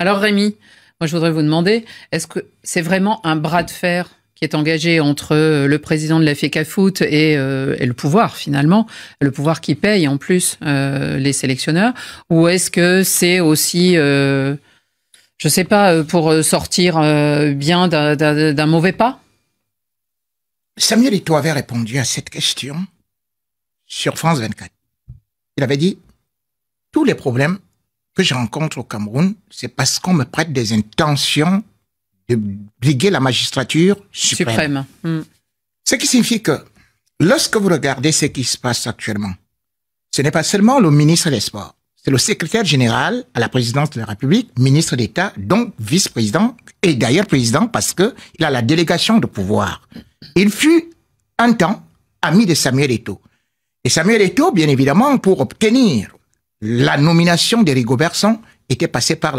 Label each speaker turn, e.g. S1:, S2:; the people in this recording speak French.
S1: Alors Rémi, moi je voudrais vous demander, est-ce que c'est vraiment un bras de fer qui est engagé entre euh, le président de la FECAFOOT et, euh, et le pouvoir finalement, le pouvoir qui paye en plus euh, les sélectionneurs, ou est-ce que c'est aussi, je je sais pas, pour sortir bien d'un mauvais pas
S2: Samuel Ito avait répondu à cette question sur France 24. Il avait dit, tous les problèmes que je rencontre au Cameroun, c'est parce qu'on me prête des intentions de briguer la magistrature suprême. Hmm. Ce qui signifie que lorsque vous regardez ce qui se passe actuellement, ce n'est pas seulement le ministre des Sports, c'est le secrétaire général à la présidence de la République, ministre d'État, donc vice-président, et d'ailleurs président parce que il a la délégation de pouvoir. Il fut un temps ami de Samuel Eto'o. Et Samuel Eto'o,
S3: bien évidemment, pour obtenir la nomination de Rigobertson était passée par